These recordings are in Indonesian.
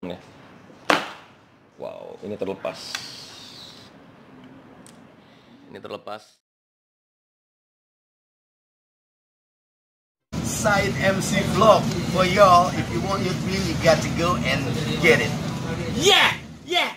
Ya. Wow, ini terlepas. Ini terlepas. Side MC vlog for y'all. If you want your dream, you got to go and get it. Yeah, yeah.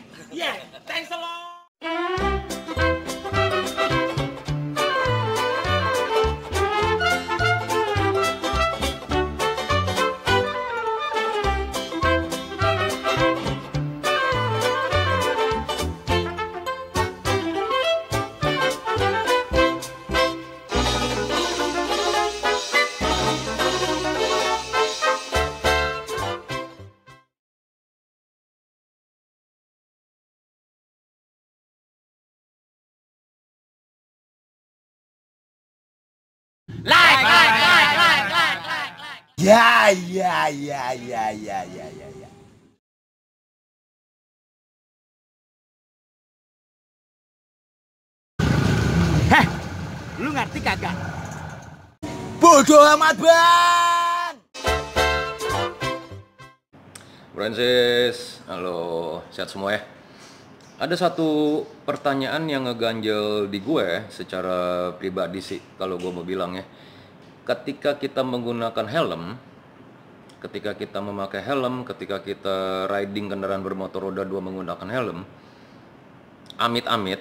Ya, ya, ya, ya, ya, ya, ya. ya. Heh, lu ngerti kagak? Bodoh amat, Bang! Francis, halo, sehat semua ya? Ada satu pertanyaan yang ngeganjel di gue secara pribadi sih, kalau gue mau bilang ya ketika kita menggunakan helm, ketika kita memakai helm, ketika kita riding kendaraan bermotor roda dua menggunakan helm, amit-amit,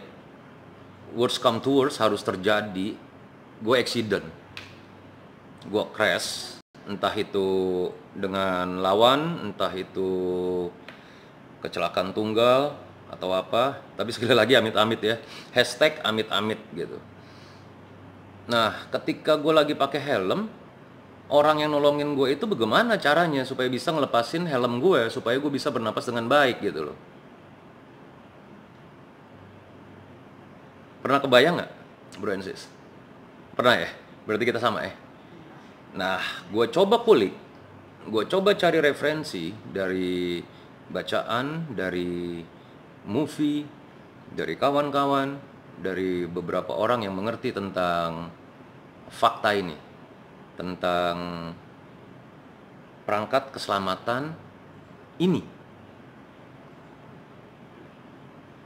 worst come to worst harus terjadi, gue accident, gue crash, entah itu dengan lawan, entah itu kecelakaan tunggal atau apa, tapi sekali lagi amit-amit ya, hashtag amit-amit gitu. Nah, ketika gue lagi pakai helm, orang yang nolongin gue itu bagaimana caranya supaya bisa ngelepasin helm gue, supaya gue bisa bernapas dengan baik gitu loh. Pernah kebayang nggak, bro and sis? Pernah ya? Berarti kita sama ya? Nah, gue coba kulik, gue coba cari referensi dari bacaan, dari movie, dari kawan-kawan, dari beberapa orang yang mengerti tentang fakta ini tentang perangkat keselamatan ini.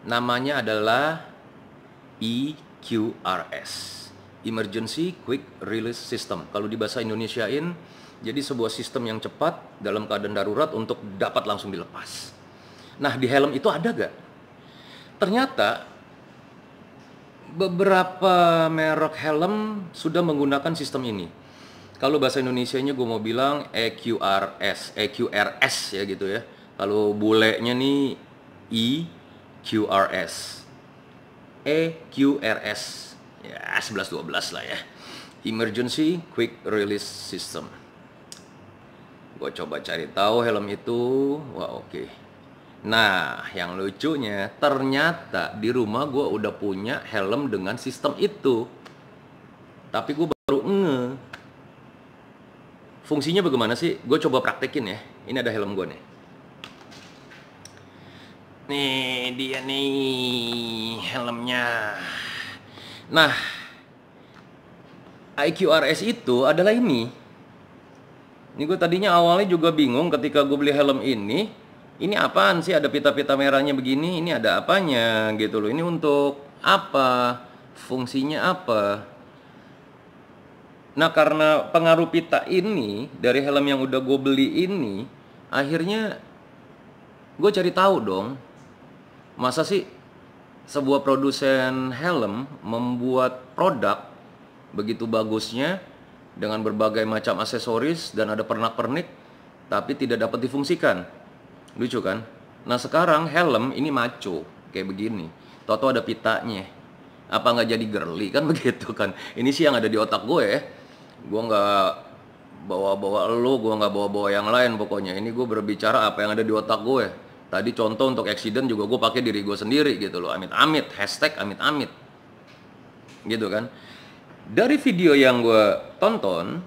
Namanya adalah EQRS, Emergency Quick Release System. Kalau di bahasa Indonesiain, jadi sebuah sistem yang cepat dalam keadaan darurat untuk dapat langsung dilepas. Nah, di helm itu ada gak? Ternyata beberapa merek helm sudah menggunakan sistem ini. Kalau bahasa Indonesia-nya gue mau bilang EQRS, EQRS ya gitu ya. Kalau bule-nya nih EQRS. EQRS. Ya 11 12 lah ya. Emergency Quick Release System. Gue coba cari tahu helm itu. Wah, oke. Okay. Nah, yang lucunya ternyata di rumah gue udah punya helm dengan sistem itu. Tapi gue baru nge. Fungsinya bagaimana sih? Gue coba praktekin ya. Ini ada helm gue nih. Nih dia nih helmnya. Nah, IQRS itu adalah ini. Ini gue tadinya awalnya juga bingung ketika gue beli helm ini ini apaan sih ada pita-pita merahnya begini ini ada apanya gitu loh ini untuk apa fungsinya apa nah karena pengaruh pita ini dari helm yang udah gue beli ini akhirnya gue cari tahu dong masa sih sebuah produsen helm membuat produk begitu bagusnya dengan berbagai macam aksesoris dan ada pernak-pernik tapi tidak dapat difungsikan Lucu kan? Nah sekarang helm ini maco kayak begini. Toto ada pitanya. Apa nggak jadi girly kan begitu kan? Ini sih yang ada di otak gue ya. Gue nggak bawa-bawa lo, gue nggak bawa-bawa yang lain pokoknya. Ini gue berbicara apa yang ada di otak gue. Tadi contoh untuk accident juga gue pakai diri gue sendiri gitu loh. Amit-amit, hashtag amit-amit. Gitu kan. Dari video yang gue tonton,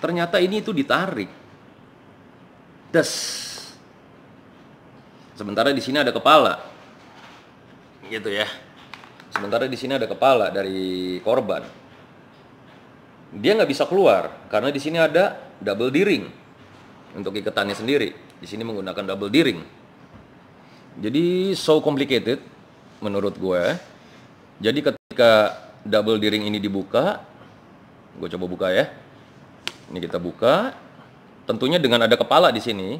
ternyata ini itu ditarik. Das. Sementara di sini ada kepala. Gitu ya. Sementara di sini ada kepala dari korban. Dia nggak bisa keluar karena di sini ada double diring untuk iketannya sendiri. Di sini menggunakan double diring Jadi so complicated menurut gue. Jadi ketika double diring ini dibuka, gue coba buka ya. Ini kita buka. Tentunya dengan ada kepala di sini,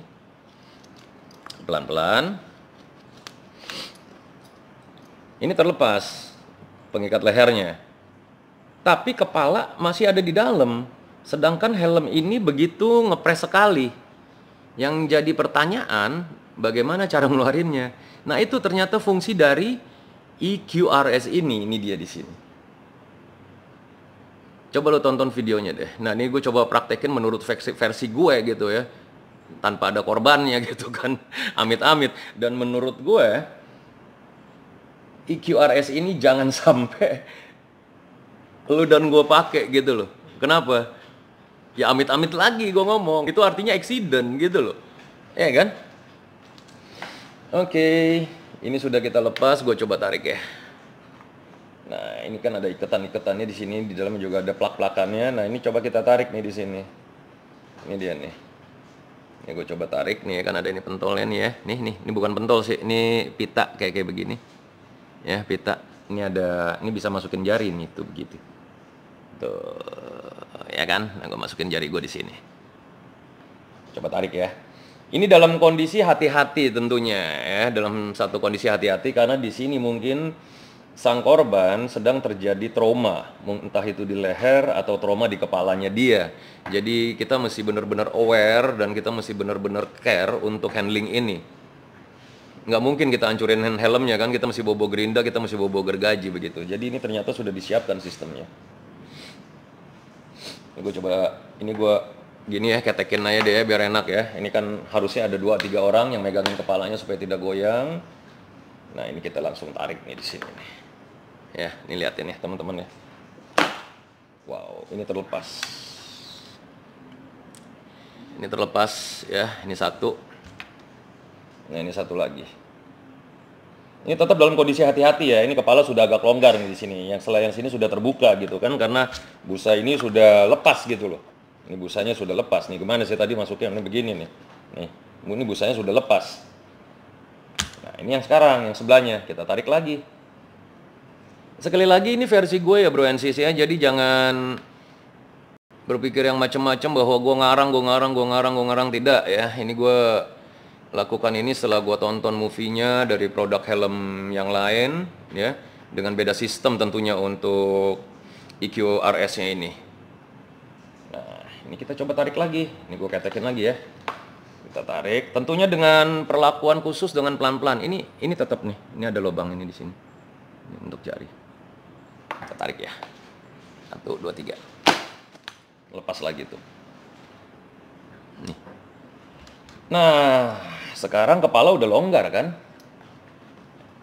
pelan-pelan. Ini terlepas pengikat lehernya. Tapi kepala masih ada di dalam. Sedangkan helm ini begitu ngepres sekali. Yang jadi pertanyaan bagaimana cara ngeluarinnya. Nah, itu ternyata fungsi dari EQRS ini. Ini dia di sini. Coba lo tonton videonya deh. Nah, ini gue coba praktekin menurut versi, versi gue gitu ya tanpa ada korbannya gitu kan amit-amit dan menurut gue EQRS ini jangan sampai lu dan gue pakai gitu loh kenapa ya amit-amit lagi gue ngomong itu artinya accident gitu loh ya kan oke ini sudah kita lepas gue coba tarik ya nah ini kan ada ikatan-ikatannya di sini di dalam juga ada plak-plakannya nah ini coba kita tarik nih di sini ini dia nih ya gue coba tarik nih kan ada ini pentolnya nih ya nih nih ini bukan pentol sih ini pita kayak kayak begini ya pita ini ada ini bisa masukin jari nih tuh begitu tuh ya kan nah, gue masukin jari gue di sini coba tarik ya ini dalam kondisi hati-hati tentunya ya dalam satu kondisi hati-hati karena di sini mungkin sang korban sedang terjadi trauma, entah itu di leher atau trauma di kepalanya dia. Jadi kita mesti benar-benar aware dan kita mesti benar-benar care untuk handling ini. Nggak mungkin kita hancurin helmnya kan, kita mesti bobo gerinda, kita mesti bobo gergaji begitu. Jadi ini ternyata sudah disiapkan sistemnya. Gue coba, ini gue gini ya, ketekin aja deh ya, biar enak ya. Ini kan harusnya ada dua tiga orang yang megangin kepalanya supaya tidak goyang. Nah ini kita langsung tarik nih di sini nih ya ini liatin ya teman-teman ya wow ini terlepas ini terlepas ya ini satu nah ini satu lagi ini tetap dalam kondisi hati-hati ya ini kepala sudah agak longgar nih di sini yang selain sini sudah terbuka gitu kan karena busa ini sudah lepas gitu loh ini busanya sudah lepas nih gimana sih tadi masuknya ini begini nih nih ini busanya sudah lepas nah ini yang sekarang yang sebelahnya kita tarik lagi sekali lagi ini versi gue ya bro NCC ya jadi jangan berpikir yang macem-macem bahwa gue ngarang gue ngarang gue ngarang gue ngarang tidak ya ini gue lakukan ini setelah gue tonton movie-nya dari produk helm yang lain ya dengan beda sistem tentunya untuk EQRS-nya ini nah ini kita coba tarik lagi ini gue ketekin lagi ya kita tarik tentunya dengan perlakuan khusus dengan pelan-pelan ini ini tetap nih ini ada lobang ini di sini ini untuk jari Ketarik ya satu dua tiga lepas lagi tuh nih nah sekarang kepala udah longgar kan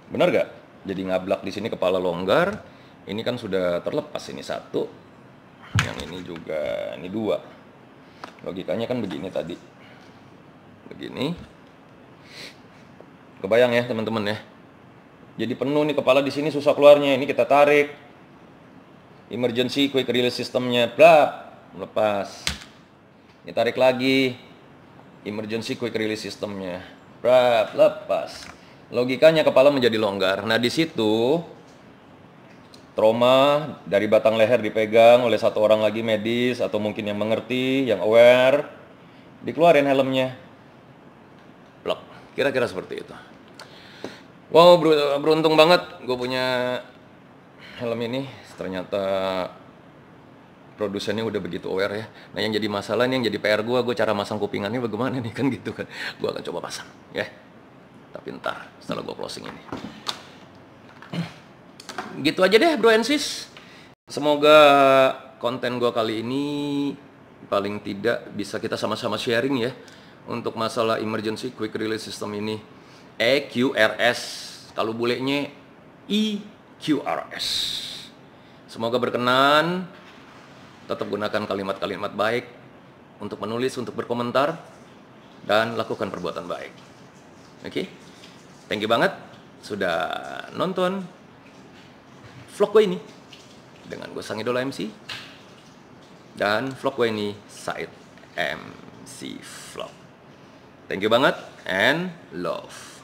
benar gak jadi ngablak di sini kepala longgar ini kan sudah terlepas ini satu yang ini juga ini dua logikanya kan begini tadi begini kebayang ya teman-teman ya jadi penuh nih kepala di sini susah keluarnya ini kita tarik emergency quick release systemnya blab melepas. ini tarik lagi emergency quick release systemnya blab lepas logikanya kepala menjadi longgar nah di situ trauma dari batang leher dipegang oleh satu orang lagi medis atau mungkin yang mengerti yang aware dikeluarin helmnya blok kira-kira seperti itu wow beruntung banget gue punya helm ini ternyata produsennya udah begitu aware ya. Nah yang jadi masalah nih, yang jadi PR gue, gue cara masang kupingannya bagaimana nih kan gitu kan. Gue akan coba pasang ya. Tapi ntar setelah gue closing ini. Gitu aja deh bro and sis. Semoga konten gue kali ini paling tidak bisa kita sama-sama sharing ya. Untuk masalah emergency quick release system ini. EQRS. Kalau bolehnya EQRS. Semoga berkenan, tetap gunakan kalimat-kalimat baik untuk menulis, untuk berkomentar, dan lakukan perbuatan baik. Oke, okay? thank you banget sudah nonton vlog gue ini dengan gue Sang Idola MC dan vlog gue ini Said MC Vlog. Thank you banget and love.